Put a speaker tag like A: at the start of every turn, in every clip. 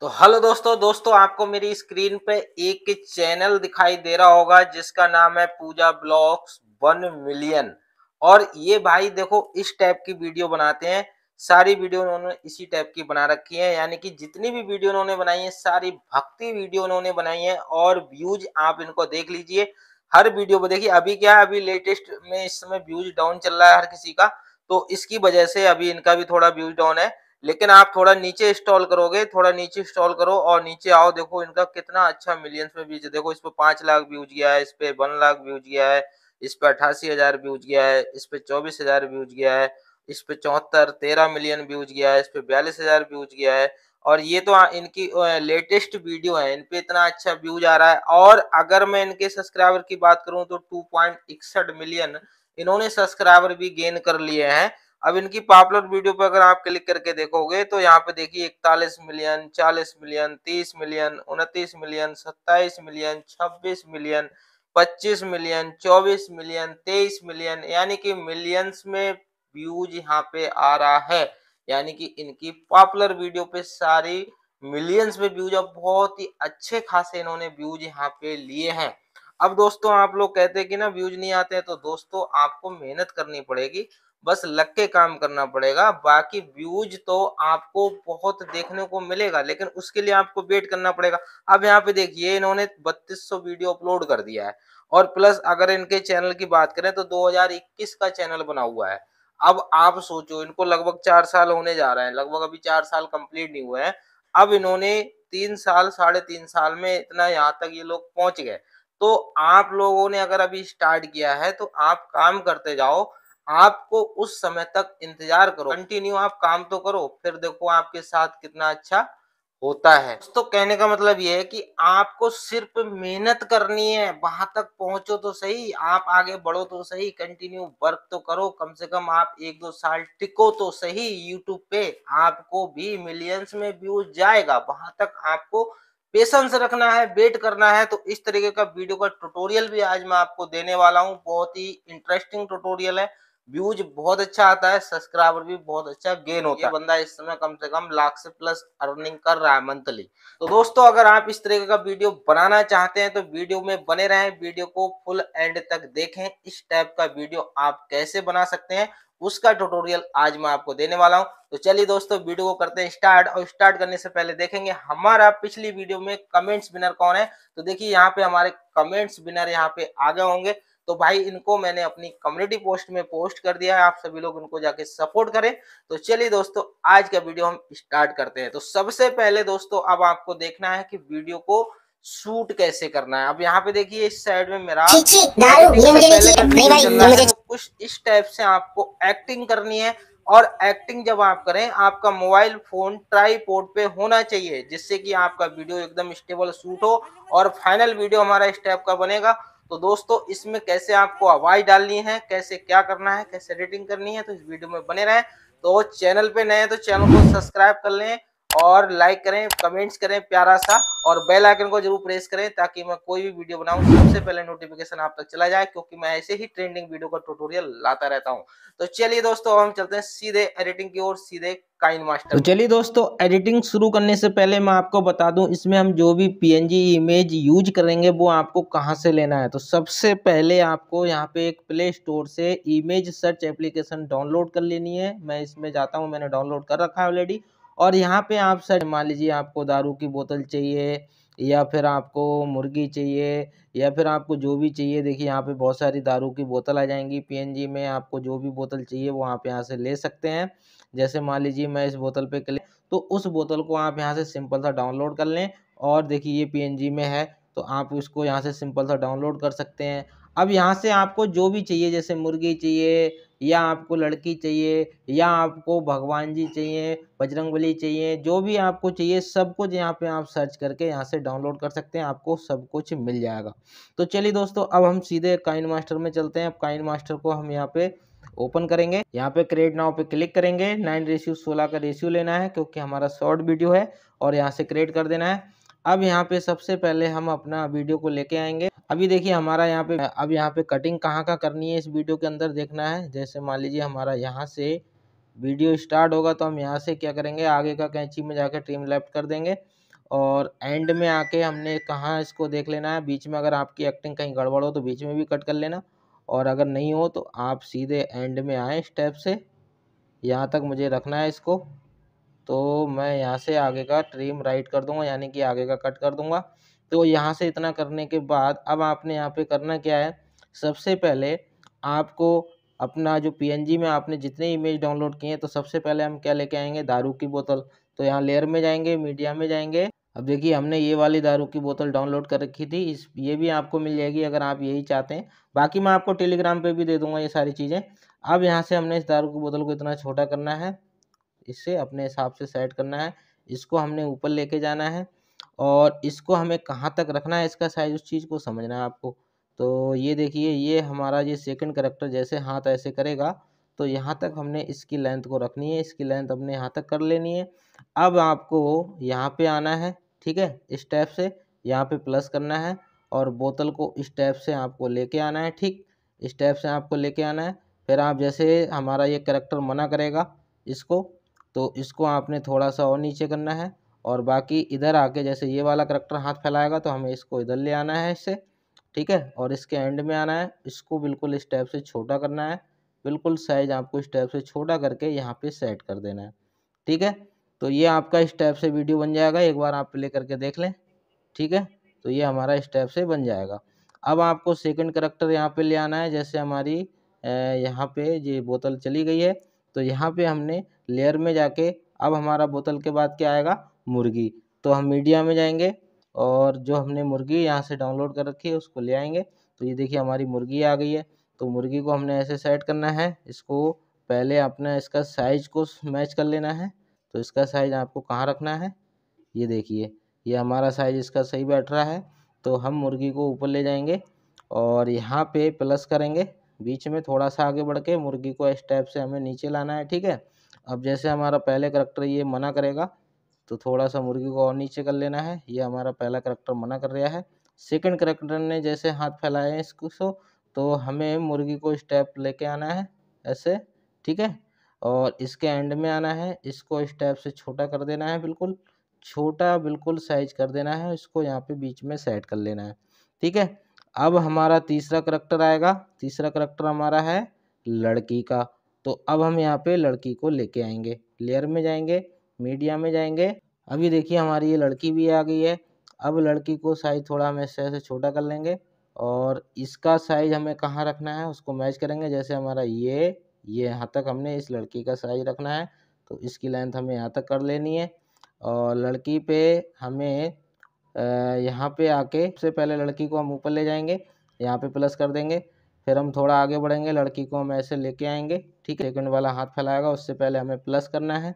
A: तो हेलो दोस्तों दोस्तों आपको मेरी स्क्रीन पे एक चैनल दिखाई दे रहा होगा जिसका नाम है पूजा ब्लॉग्स वन मिलियन और ये भाई देखो इस टाइप की वीडियो बनाते हैं सारी वीडियो उन्होंने इसी टाइप की बना रखी है यानी कि जितनी भी वीडियो उन्होंने बनाई है सारी भक्ति वीडियो उन्होंने बनाई है और व्यूज आप इनको देख लीजिए हर वीडियो को देखिए अभी क्या है अभी लेटेस्ट में इस समय व्यूज डाउन चल रहा है हर किसी का तो इसकी वजह से अभी इनका भी थोड़ा व्यूज डाउन है लेकिन आप थोड़ा नीचे इंस्टॉल करोगे थोड़ा नीचे इंस्टॉल करो और नीचे आओ देखो इनका कितना अच्छा मिलियंस में व्यूज देखो इस पर पांच लाख व्यूज गया है इस पे वन लाख व्यूज गया है इस पे अठासी हजार व्यूज गया है इस पे चौबीस हजार व्यूज गया है इस पे चौहत्तर तेरह मिलियन व्यूज गया है इस पे बयालीस हजार व्यूज गया है और ये तो इनकी लेटेस्ट वीडियो है इन पे इतना अच्छा व्यूज आ रहा है और अगर मैं इनके सब्सक्राइबर की बात करूं तो टू मिलियन इन्होंने सब्सक्राइबर भी गेन कर लिए हैं अब इनकी पॉपुलर वीडियो पर अगर आप क्लिक करके देखोगे तो यहाँ पे देखिए इकतालीस मिलियन चालीस मिलियन तीस मिलियन उनतीस मिलियन सत्ताईस मिलियन छब्बीस मिलियन पच्चीस मिलियन चौबीस मिलियन तेईस मिलियन यानी कि मिलियंस में व्यूज यहाँ पे आ रहा है यानी कि इनकी पॉपुलर वीडियो पे सारी मिलियंस में व्यूज और बहुत ही अच्छे खासे इन्होंने व्यूज यहाँ पे लिए हैं अब दोस्तों आप लोग कहते हैं कि ना व्यूज नहीं आते हैं तो दोस्तों आपको मेहनत करनी पड़ेगी बस लग के काम करना पड़ेगा बाकी व्यूज तो आपको बहुत देखने को मिलेगा लेकिन उसके लिए आपको वेट करना पड़ेगा अब यहाँ पे देखिए इन्होंने 3200 वीडियो अपलोड कर दिया है और प्लस अगर इनके चैनल की बात करें तो 2021 का चैनल बना हुआ है अब आप सोचो इनको लगभग चार साल होने जा रहे हैं लगभग अभी चार साल कंप्लीट नहीं हुए हैं अब इन्होंने तीन साल साढ़े तीन साल में इतना यहाँ तक ये लोग पहुंच गए तो आप लोगों ने अगर अभी स्टार्ट किया है तो आप काम करते जाओ आपको उस समय तक इंतजार करो कंटिन्यू आप काम तो करो फिर देखो आपके साथ कितना अच्छा होता है तो कहने का मतलब ये है कि आपको सिर्फ मेहनत करनी है वहां तक पहुंचो तो सही आप आगे बढ़ो तो सही कंटिन्यू वर्क तो करो कम से कम आप एक दो साल टिको तो सही यूट्यूब पे आपको भी मिलियंस में व्यूज जाएगा वहां तक आपको पेशेंस रखना है वेट करना है तो इस तरीके का वीडियो का ट्यूटोरियल भी आज मैं आपको देने वाला हूँ बहुत ही इंटरेस्टिंग ट्यूटोरियल है व्यूज बहुत अच्छा आता है सब्सक्राइबर भी बहुत अच्छा गेन होता है बंदा इस समय कम से कम लाख से प्लस अर्निंग कर रहा है मंथली तो दोस्तों अगर आप इस तरीके का वीडियो बनाना चाहते हैं तो वीडियो में बने रहें वीडियो को फुल एंड तक देखें इस टाइप का वीडियो आप कैसे बना सकते हैं उसका ट्यूटोरियल आज मैं आपको देने वाला हूं तो चलिए दोस्तों वीडियो को करते हैं स्टार्ट और स्टार्ट करने से पहले देखेंगे हमारा पिछली वीडियो में कमेंट्स विनर कौन है तो देखिए यहाँ पे हमारे कमेंट्स विनर यहाँ पे आ गए होंगे तो भाई इनको मैंने अपनी कम्युनिटी पोस्ट में पोस्ट कर दिया है आप सभी लोग उनको जाके सपोर्ट करें तो चलिए दोस्तों आज का वीडियो हम स्टार्ट करते हैं तो सबसे पहले दोस्तों अब आपको देखना है कि वीडियो को शूट कैसे करना है अब यहाँ पे देखिए इस साइड में मेरा कुछ इस टाइप से आपको एक्टिंग करनी है और एक्टिंग जब आप करें आपका मोबाइल फोन ट्राईपोर्ट पे होना चाहिए जिससे कि आपका वीडियो एकदम स्टेबल शूट हो और फाइनल वीडियो हमारा इस टाइप का बनेगा तो दोस्तों इसमें कैसे आपको आवाज डालनी है कैसे क्या करना है कैसे एडिटिंग करनी है तो इस वीडियो में बने रहें तो चैनल पे नए हैं तो चैनल को सब्सक्राइब कर लें और लाइक करें कमेंट्स करें प्यारा सा और बेल आइकन को जरूर प्रेस करें ताकि मैं कोई भी वीडियो बनाऊं सबसे पहले नोटिफिकेशन आप तक चला जाए क्योंकि मैं ऐसे ही ट्रेंडिंग वीडियो का ट्यूटोरियल लाता रहता हूं तो चलिए दोस्तों हम चलते हैं सीधे एडिटिंग की ओर सीधे काइन मास्टर तो चलिए दोस्तों एडिटिंग शुरू करने से पहले मैं आपको बता दूं इसमें हम जो भी पीएनजी इमेज यूज करेंगे वो आपको कहां से लेना है तो सबसे पहले आपको यहां पे एक प्ले स्टोर से इमेज सर्च एप्लीकेशन डाउनलोड कर लेनी है मैं इसमें जाता हूं मैंने डाउनलोड कर रखा है ऑलरेडी और यहाँ पे आप सर मान लीजिए आपको दारू की बोतल चाहिए या फिर आपको मुर्गी चाहिए या फिर आपको जो भी चाहिए देखिए यहाँ पे बहुत सारी दारू की बोतल आ जाएंगी पीएनजी में आपको जो भी बोतल चाहिए वो आप यहाँ से ले सकते हैं जैसे मान लीजिए मैं इस बोतल पे क्लिक तो उस बोतल को आप यहाँ से सिंपल सा डाउनलोड कर लें और देखिए ये पीएनजी में है तो आप इसको यहाँ से सिंपल सा डाउनलोड कर सकते हैं अब यहाँ से आपको जो भी चाहिए जैसे मुर्गी चाहिए या आपको लड़की चाहिए या आपको भगवान जी चाहिए बजरंगबली चाहिए जो भी आपको चाहिए सब कुछ यहाँ पे आप सर्च करके यहाँ से डाउनलोड कर सकते हैं आपको सब कुछ मिल जाएगा तो चलिए दोस्तों अब हम सीधे काइन मास्टर में चलते हैं अब काइन मास्टर को हम यहाँ पे ओपन करेंगे यहाँ पे क्रिएट नाव पे क्लिक करेंगे नाइन रेशियो सोलह का रेशियो लेना है क्योंकि हमारा शॉर्ट वीडियो है और यहाँ से क्रिएट कर देना है अब यहाँ पे सबसे पहले हम अपना वीडियो को लेके आएंगे अभी देखिए हमारा यहाँ पे अब यहाँ पे कटिंग कहाँ का करनी है इस वीडियो के अंदर देखना है जैसे मान लीजिए हमारा यहाँ से वीडियो स्टार्ट होगा तो हम यहाँ से क्या करेंगे आगे का कैंची में जाकर ट्रिम लेफ्ट कर देंगे और एंड में आके हमने कहाँ इसको देख लेना है बीच में अगर आपकी एक्टिंग कहीं गड़बड़ हो तो बीच में भी कट कर लेना और अगर नहीं हो तो आप सीधे एंड में आएँ स्टेप से यहाँ तक मुझे रखना है इसको तो मैं यहाँ से आगे का ट्रिम राइट कर दूंगा यानी कि आगे का कट कर दूंगा तो यहाँ से इतना करने के बाद अब आपने यहाँ पे करना क्या है सबसे पहले आपको अपना जो पीएनजी में आपने जितने इमेज डाउनलोड किए हैं तो सबसे पहले हम क्या लेके आएंगे दारू की बोतल तो यहाँ लेयर में जाएंगे मीडिया में जाएंगे अब देखिए हमने ये वाली दारू की बोतल डाउनलोड कर रखी थी इस ये भी आपको मिल जाएगी अगर आप यही चाहते हैं बाकी मैं आपको टेलीग्राम पे भी दे दूंगा ये सारी चीज़ें अब यहाँ से हमने इस दारू की बोतल को इतना छोटा करना है इसे अपने हिसाब से सेट करना है इसको हमने ऊपर लेके जाना है और इसको हमें कहाँ तक रखना है इसका साइज उस चीज़ को समझना है आपको तो ये देखिए ये हमारा ये सेकंड करेक्टर जैसे हाथ ऐसे करेगा तो यहाँ तक हमने इसकी लेंथ को रखनी है इसकी लेंथ हमने यहाँ तक कर लेनी है अब आपको यहाँ पे आना है ठीक है इस टैप से यहाँ पे प्लस करना है और बोतल को इस टैप से आपको लेके आना है ठीक इस टैप से आपको लेके आना है फिर आप जैसे हमारा ये करेक्टर मना करेगा इसको तो इसको आपने थोड़ा सा और नीचे करना है और बाकी इधर आके जैसे ये वाला करेक्टर हाथ फैलाएगा तो हमें इसको इधर ले आना है इससे ठीक है और इसके एंड में आना है इसको बिल्कुल इस टाइप से छोटा करना है बिल्कुल साइज आपको इस टाइप से छोटा करके यहाँ पे सेट कर देना है ठीक है तो ये आपका इस टाइप से वीडियो बन जाएगा एक बार आप प्ले करके देख लें ठीक है तो ये हमारा इस टाइप से बन जाएगा अब आपको सेकेंड करेक्टर यहाँ पर ले आना है जैसे हमारी यहाँ पर ये बोतल चली गई है तो यहाँ पर हमने लेयर में जाके अब हमारा बोतल के बाद क्या आएगा मुर्गी तो हम मीडिया में जाएंगे और जो हमने मुर्गी यहाँ से डाउनलोड कर रखी है उसको ले आएंगे तो ये देखिए हमारी मुर्गी आ गई है तो मुर्गी को हमने ऐसे सेट करना है इसको पहले अपना इसका साइज़ को मैच कर लेना है तो इसका साइज़ आपको कहाँ रखना है ये देखिए ये हमारा साइज़ इसका सही बैठ रहा है तो हम मुर्गी को ऊपर ले जाएंगे और यहाँ पे प्लस करेंगे बीच में थोड़ा सा आगे बढ़ के मुर्गी को इस टाइप से हमें नीचे लाना है ठीक है अब जैसे हमारा पहले करेक्टर ये मना करेगा तो थोड़ा सा मुर्गी को और नीचे कर लेना है ये हमारा पहला करेक्टर मना कर रहा है सेकंड करेक्टर ने जैसे हाथ फैलाए हैं इसको तो हमें मुर्गी को स्टेप लेके आना है ऐसे ठीक है और इसके एंड में आना है इसको स्टेप से छोटा कर देना है बिल्कुल छोटा बिल्कुल साइज कर देना है इसको यहाँ पे बीच में सेट कर लेना है ठीक है अब हमारा तीसरा करैक्टर आएगा तीसरा करैक्टर हमारा है लड़की का तो अब हम यहाँ पे लड़की को लेके आएंगे लेयर में जाएंगे मीडिया में जाएंगे अभी देखिए हमारी ये लड़की भी आ गई है अब लड़की को साइज़ थोड़ा हम ऐसे ऐसे छोटा कर लेंगे और इसका साइज़ हमें कहाँ रखना है उसको मैच करेंगे जैसे हमारा ये ये यहाँ तक हमने इस लड़की का साइज रखना है तो इसकी लेंथ हमें यहाँ तक कर लेनी है और लड़की पे हमें यहाँ पे आके सबसे पहले लड़की को हम ऊपर ले जाएंगे यहाँ पे प्लस कर देंगे फिर हम थोड़ा आगे बढ़ेंगे लड़की को हम ऐसे लेके आएंगे ठीक है सेकेंड वाला हाथ फैलाएगा उससे पहले हमें प्लस करना है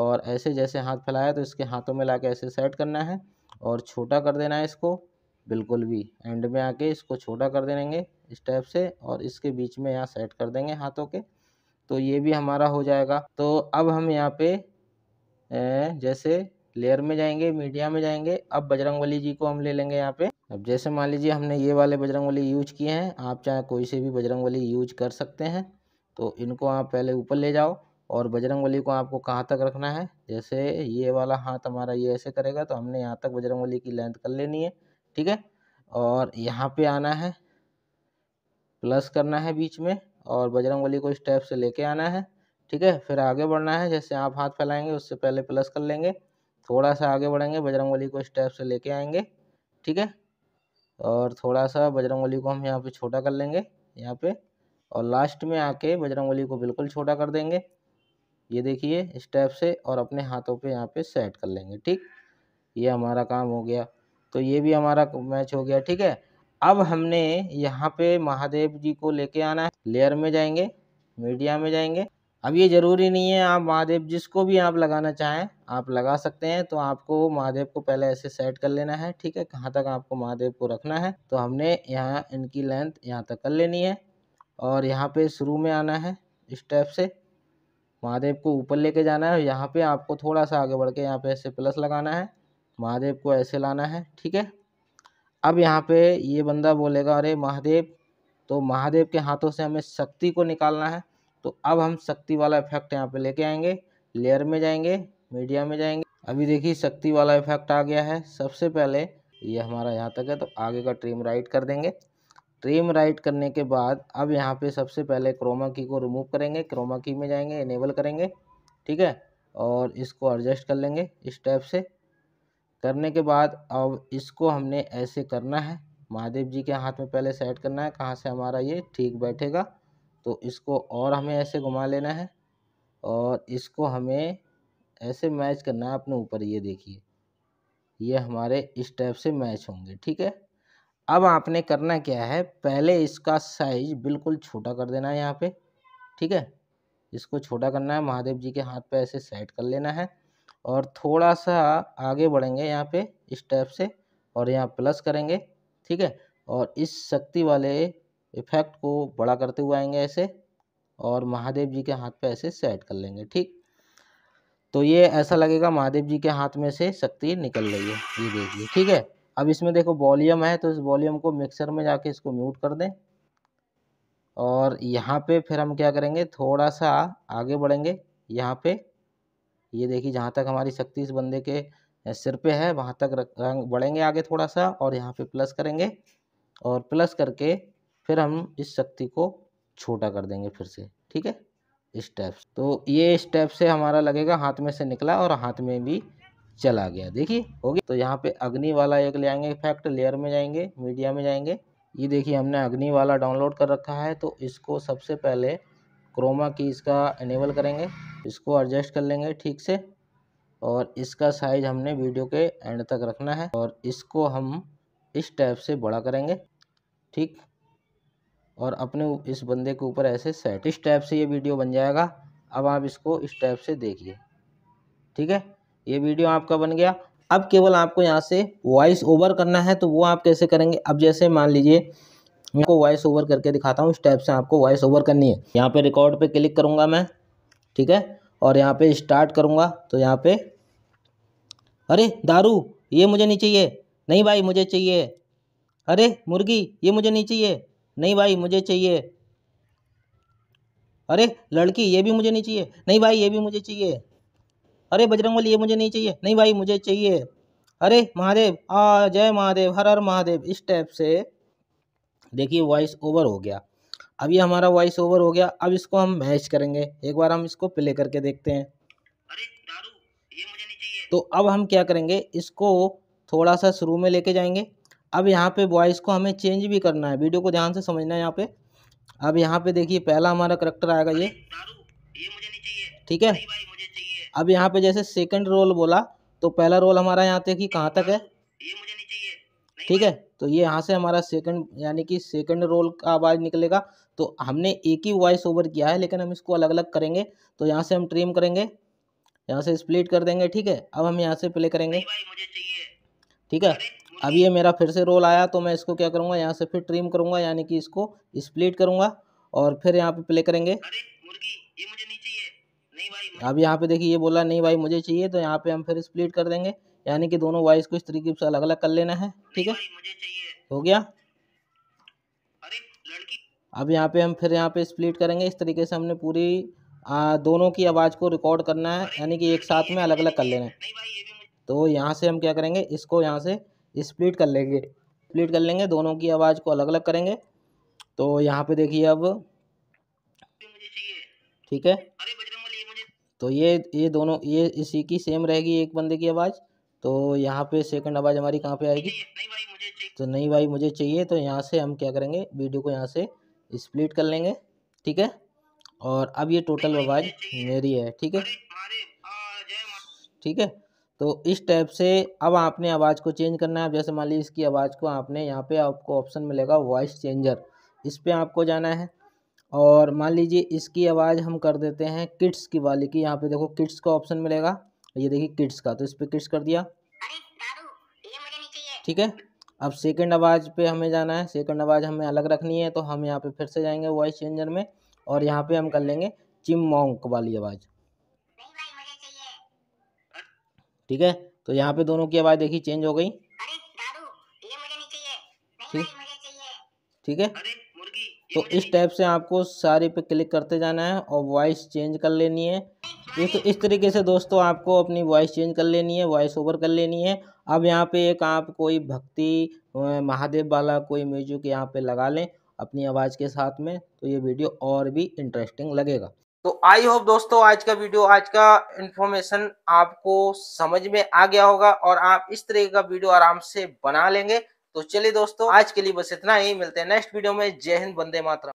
A: और ऐसे जैसे हाथ फैलाया तो इसके हाथों में ला ऐसे सेट करना है और छोटा कर देना है इसको बिल्कुल भी एंड में आके इसको छोटा कर देंगे इस टाइप से और इसके बीच में यहाँ सेट कर देंगे हाथों के तो ये भी हमारा हो जाएगा तो अब हम यहाँ पे जैसे लेयर में जाएंगे मीडिया में जाएंगे अब बजरंगबली जी को हम ले लेंगे यहाँ पे अब जैसे मान लीजिए हमने ये वाले बजरंगबली यूज किए हैं आप चाहे कोई से भी बजरंगबली यूज कर सकते हैं तो इनको आप पहले ऊपर ले जाओ और बजरंग बली को आपको कहाँ तक रखना है जैसे ये वाला हाथ हमारा ये ऐसे करेगा तो हमने यहाँ तक बजरंग बली की लेंथ कर लेनी है ठीक है और यहाँ पे आना है प्लस करना है बीच में और बजरंग बली को स्टेप से लेके आना है ठीक है फिर आगे बढ़ना है जैसे आप हाथ फैलाएंगे उससे पहले प्लस कर लेंगे थोड़ा सा आगे बढ़ेंगे बजरंग बली को स्टेप से लेके आएंगे ठीक है और थोड़ा सा बजरंग बली को हम यहाँ पे छोटा कर लेंगे यहाँ पे और लास्ट में आके बजरंग को बिल्कुल छोटा कर देंगे ये देखिए स्टेप से और अपने हाथों पे यहाँ पे सेट कर लेंगे ठीक ये हमारा काम हो गया तो ये भी हमारा मैच हो गया ठीक है अब हमने यहाँ पे महादेव जी को लेके आना है लेयर में जाएंगे मीडिया में जाएंगे अब ये ज़रूरी नहीं है आप महादेव जिसको भी आप लगाना चाहें आप लगा सकते हैं तो आपको महादेव को पहले ऐसे सेट कर लेना है ठीक है कहाँ तक आपको महादेव को रखना है तो हमने यहाँ इनकी लेंथ यहाँ तक कर लेनी है और यहाँ पे शुरू में आना है स्टेप से महादेव को ऊपर लेके जाना है यहाँ पे आपको थोड़ा सा आगे बढ़ के यहाँ पे ऐसे प्लस लगाना है महादेव को ऐसे लाना है ठीक है अब यहाँ पे ये बंदा बोलेगा अरे महादेव तो महादेव के हाथों से हमें शक्ति को निकालना है तो अब हम शक्ति वाला इफेक्ट यहाँ पे लेके आएंगे लेयर में जाएंगे मीडिया में जाएंगे अभी देखिए शक्ति वाला इफेक्ट आ गया है सबसे पहले ये यह हमारा यहाँ तक है तो आगे का ट्रिम राइट कर देंगे ट्रिम राइट करने के बाद अब यहाँ पे सबसे पहले क्रोमा की को रिमूव करेंगे क्रोमा की में जाएंगे इनेबल करेंगे ठीक है और इसको एडजस्ट कर लेंगे इस टाइप से करने के बाद अब इसको हमने ऐसे करना है महादेव जी के हाथ में पहले सेट करना है कहाँ से हमारा ये ठीक बैठेगा तो इसको और हमें ऐसे घुमा लेना है और इसको हमें ऐसे मैच करना है अपने ऊपर ये देखिए ये हमारे इस टाइप से मैच होंगे ठीक है अब आपने करना क्या है पहले इसका साइज बिल्कुल छोटा कर देना है यहाँ पे ठीक है इसको छोटा करना है महादेव जी के हाथ पे ऐसे सेट कर लेना है और थोड़ा सा आगे बढ़ेंगे यहाँ पे इस टाइप से और यहाँ प्लस करेंगे ठीक है और इस शक्ति वाले इफेक्ट को बड़ा करते हुए आएंगे ऐसे और महादेव जी के हाथ पे ऐसे सेट कर लेंगे ठीक तो ये ऐसा लगेगा महादेव जी के हाथ में से शक्ति निकल रही है ये देखिए ठीक है अब इसमें देखो वॉल्यूम है तो इस वॉल्यूम को मिक्सर में जाके इसको म्यूट कर दें और यहाँ पे फिर हम क्या करेंगे थोड़ा सा आगे बढ़ेंगे यहाँ पे ये देखिए जहाँ तक हमारी शक्ति इस बंदे के सिर पे है वहाँ तक रंग बढ़ेंगे आगे थोड़ा सा और यहाँ पे प्लस करेंगे और प्लस करके फिर हम इस शक्ति को छोटा कर देंगे फिर से ठीक है स्टेप्स तो ये स्टेप से हमारा लगेगा हाथ में से निकला और हाथ में भी चला गया देखिए हो गया तो यहाँ पे अग्नि वाला एक ले आएंगे इफेक्ट लेयर में जाएंगे मीडिया में जाएंगे ये देखिए हमने अग्नि वाला डाउनलोड कर रखा है तो इसको सबसे पहले क्रोमा की इसका इनेबल करेंगे इसको एडजस्ट कर लेंगे ठीक से और इसका साइज हमने वीडियो के एंड तक रखना है और इसको हम इस टाइप से बड़ा करेंगे ठीक और अपने इस बंदे के ऊपर ऐसे सेट इस टाइप से ये वीडियो बन जाएगा अब आप इसको इस टाइप से देखिए ठीक है ये वीडियो आपका बन गया अब केवल आपको यहाँ से वॉइस ओवर करना है तो वो आप कैसे करेंगे अब जैसे मान लीजिए मैं आपको वॉइस ओवर करके दिखाता हूँ स्टेप से आपको वॉइस ओवर करनी है यहाँ पे रिकॉर्ड पे क्लिक करूँगा मैं ठीक है और यहाँ पे स्टार्ट करूँगा तो यहाँ पे अरे दारू ये मुझे नहीं चाहिए नहीं भाई मुझे चाहिए अरे मुर्गी ये मुझे नहीं चाहिए नहीं भाई मुझे चाहिए अरे लड़की ये भी मुझे नहीं चाहिए नहीं भाई ये भी मुझे चाहिए अरे बजरंग ये मुझे नहीं चाहिए नहीं भाई मुझे चाहिए अरे महादेव आ जय महादेव हर हर महादेव इस टाइप से देखिए वॉइस ओवर हो गया अब ये हमारा वॉइस ओवर हो गया अब इसको हम मैच करेंगे एक बार हम इसको प्ले करके देखते हैं अरे दारू ये मुझे नहीं चाहिए तो अब हम क्या करेंगे इसको थोड़ा सा शुरू में लेके जाएंगे अब यहाँ पे वॉइस को हमें चेंज भी करना है वीडियो को ध्यान से समझना है यहाँ पे अब यहाँ पे देखिए पहला हमारा करेक्टर आएगा ये, ये ठीक है अब यहाँ पे जैसे सेकंड रोल बोला तो पहला रोल हमारा यहाँ तक कि कहाँ तक है ठीक है तो ये यहाँ से हमारा सेकंड यानी कि सेकंड रोल का आवाज़ निकलेगा तो हमने एक ही वॉइस ओवर किया है लेकिन हम इसको अलग अलग करेंगे तो यहाँ से हम ट्रिम करेंगे यहाँ से स्प्लिट कर देंगे ठीक है अब हम यहाँ से प्ले करेंगे ठीक है अब ये मेरा फिर से रोल आया तो मैं इसको क्या करूँगा यहाँ से फिर ट्रिम करूँगा यानी कि इसको स्प्लिट करूँगा और फिर यहाँ पे प्ले करेंगे अब यहाँ पे देखिए ये बोला नहीं भाई मुझे चाहिए तो यहाँ पे हम फिर स्प्लिट कर देंगे यानी कि दोनों वॉइस को इस तरीके से अलग अलग कर लेना है ठीक है हो गया अब यहाँ पे हम फिर यहाँ पे स्प्लिट करेंगे इस तरीके से हमने पूरी आ, दोनों की आवाज़ को रिकॉर्ड करना है यानी कि एक साथ में अलग अलग कर लेना है तो यहाँ से हम क्या करेंगे इसको यहाँ से स्प्लिट कर लेंगे स्प्लिट कर लेंगे दोनों की आवाज़ को अलग अलग करेंगे तो यहाँ पे देखिए अब ठीक है तो ये ये दोनों ये इसी की सेम रहेगी एक बंदे की आवाज़ तो यहाँ पे सेकंड आवाज़ हमारी कहाँ पे आएगी नहीं भाई तो नहीं भाई मुझे चाहिए तो यहाँ से हम क्या करेंगे वीडियो को यहाँ से स्प्लिट कर लेंगे ठीक है और अब ये टोटल आवाज़ मेरी है ठीक है ठीक है तो इस टाइप से अब आपने आवाज़ को चेंज करना है जैसे मान लीजिए इसकी आवाज़ को आपने यहाँ पे आपको ऑप्शन मिलेगा वॉइस चेंजर इस पर आपको जाना है और मान लीजिए इसकी आवाज़ हम कर देते हैं किड्स की वाली की यहाँ पे देखो किड्स का ऑप्शन मिलेगा ये देखिए किड्स का तो इस पर किड्स कर दिया ठीक है अब सेकंड आवाज़ पे हमें जाना है सेकंड आवाज़ हमें अलग रखनी है तो हम यहाँ पे फिर से जाएंगे वॉइस चेंजर में और यहाँ पे हम कर लेंगे चिमोंक वाली आवाज़ ठीक है तो यहाँ पे दोनों की आवाज़ देखिए चेंज हो गई ठीक है तो इस टाइप से आपको सारी पे क्लिक करते जाना है और वॉइस चेंज कर लेनी है इस इस तरीके से दोस्तों आपको अपनी वॉइस चेंज कर लेनी है वॉइस ओवर कर लेनी है अब यहाँ पे एक आप कोई भक्ति महादेव वाला कोई म्यूजिक यहाँ पे लगा लें अपनी आवाज़ के साथ में तो ये वीडियो और भी इंटरेस्टिंग लगेगा तो आई होप दोस्तों आज का वीडियो आज का इन्फॉर्मेशन आपको समझ में आ गया होगा और आप इस तरीके का वीडियो आराम से बना लेंगे तो चलिए दोस्तों आज के लिए बस इतना ही मिलते हैं नेक्स्ट वीडियो में जय हिंद बंदे मातरम